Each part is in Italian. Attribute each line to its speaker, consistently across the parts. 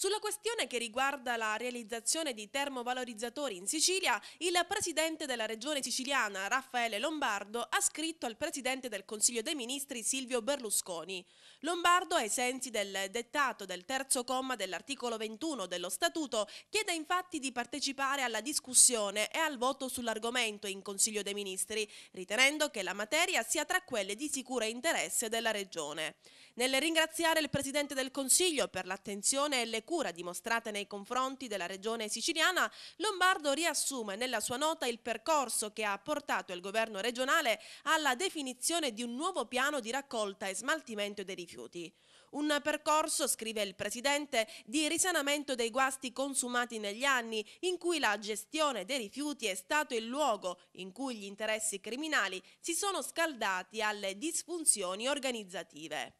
Speaker 1: Sulla questione che riguarda la realizzazione di termovalorizzatori in Sicilia, il presidente della regione siciliana Raffaele Lombardo ha scritto al presidente del Consiglio dei Ministri Silvio Berlusconi. Lombardo, ai sensi del dettato del terzo comma dell'articolo 21 dello Statuto, chiede infatti di partecipare alla discussione e al voto sull'argomento in Consiglio dei Ministri, ritenendo che la materia sia tra quelle di sicuro interesse della regione. Nel ringraziare il Presidente del Consiglio per l'attenzione e le cura dimostrate nei confronti della Regione siciliana, Lombardo riassume nella sua nota il percorso che ha portato il governo regionale alla definizione di un nuovo piano di raccolta e smaltimento dei rifiuti. Un percorso, scrive il Presidente, di risanamento dei guasti consumati negli anni, in cui la gestione dei rifiuti è stato il luogo in cui gli interessi criminali si sono scaldati alle disfunzioni organizzative.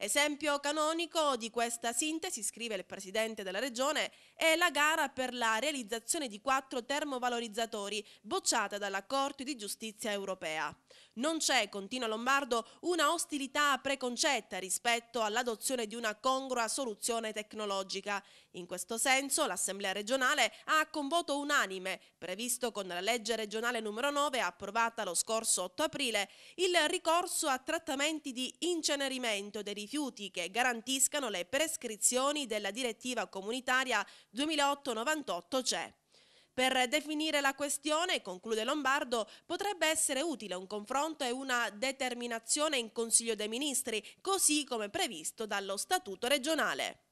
Speaker 1: Esempio canonico di questa sintesi, scrive il Presidente della Regione, è la gara per la realizzazione di quattro termovalorizzatori bocciata dalla Corte di Giustizia europea. Non c'è, continua Lombardo, una ostilità preconcetta rispetto all'adozione di una congrua soluzione tecnologica. In questo senso l'Assemblea regionale ha con voto unanime, previsto con la legge regionale numero 9 approvata lo scorso 8 aprile, il ricorso a trattamenti di incenerimento dei rifiuti che garantiscano le prescrizioni della direttiva comunitaria 2008-98 CE. Per definire la questione, conclude Lombardo, potrebbe essere utile un confronto e una determinazione in Consiglio dei Ministri, così come previsto dallo Statuto regionale.